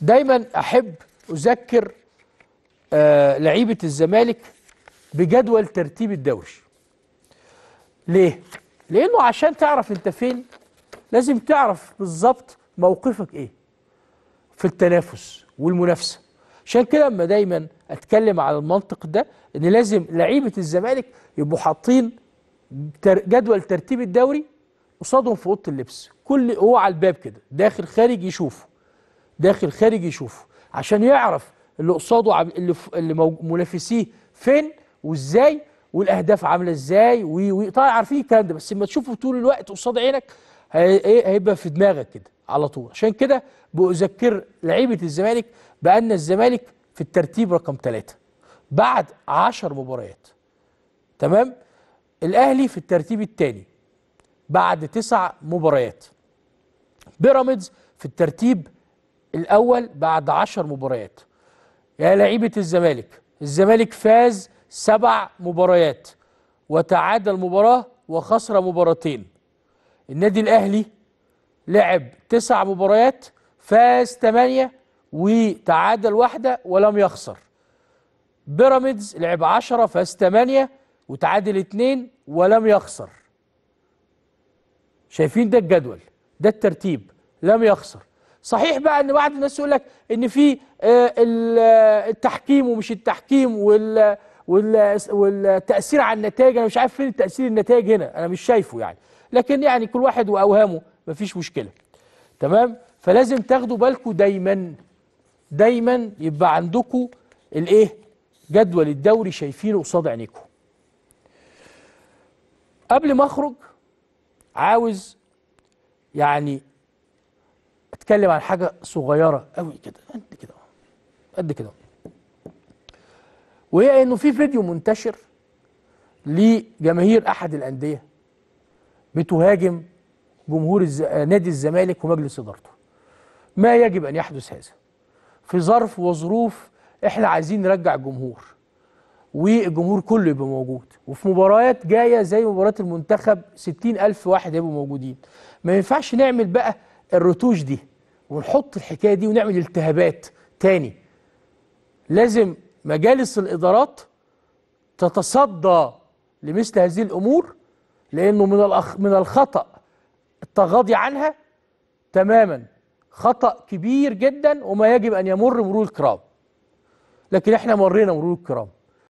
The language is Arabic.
دايما أحب أذكر آه لعيبة الزمالك بجدول ترتيب الدوري ليه؟ لأنه عشان تعرف أنت فين لازم تعرف بالظبط موقفك إيه في التنافس والمنافسة عشان كده لما دايما أتكلم على المنطق ده إن لازم لعيبة الزمالك يبقوا حاطين جدول ترتيب الدوري قصادهم في اوضه اللبس كل اوعى الباب كده داخل خارج يشوفه داخل خارج يشوفه عشان يعرف اللي قصاده اللي, اللي منافسيه فين وازاي والاهداف عامله ازاي و طبعا عارفين الكلام ده بس لما تشوفه طول الوقت قصاد عينك ايه، هيبقى في دماغك كده على طول عشان كده بأذكر لعيبه الزمالك بأن الزمالك في الترتيب رقم ثلاثة بعد 10 مباريات تمام الأهلي في الترتيب الثاني بعد تسع مباريات بيراميدز في الترتيب الأول بعد عشر مباريات يا لعيبة الزمالك الزمالك فاز سبع مباريات وتعادل مباراة وخسر مباراتين النادي الأهلي لعب تسع مباريات فاز ثمانية وتعادل واحدة ولم يخسر بيراميدز لعب عشرة فاز 8 وتعادل اتنين ولم يخسر شايفين ده الجدول ده الترتيب لم يخسر صحيح بقى ان بعض الناس يقول لك ان في آه، آه، التحكيم ومش التحكيم وال والتاثير على النتائج انا مش عارف فين التاثير النتائج هنا انا مش شايفه يعني لكن يعني كل واحد واوهامه مفيش مشكله تمام فلازم تاخدوا بالكم دايما دايما يبقى عندكم الايه جدول الدوري شايفينه قصاد عينيكم قبل ما اخرج عاوز يعني بتتكلم عن حاجه صغيره قوي كده قد كده قد كده وهي انه في فيديو منتشر لجماهير احد الانديه بتهاجم جمهور الز... نادي الزمالك ومجلس ادارته ما يجب ان يحدث هذا في ظرف وظروف احنا عايزين نرجع الجمهور والجمهور كله يبقى موجود وفي مباريات جايه زي مباراه المنتخب 60000 الف واحد يبقوا موجودين ما ينفعش نعمل بقى الرتوش دي ونحط الحكايه دي ونعمل التهابات تاني لازم مجالس الادارات تتصدى لمثل هذه الامور لانه من الأخ من الخطا التغاضي عنها تماما خطا كبير جدا وما يجب ان يمر مرور الكرام لكن احنا مرينا مرور الكرام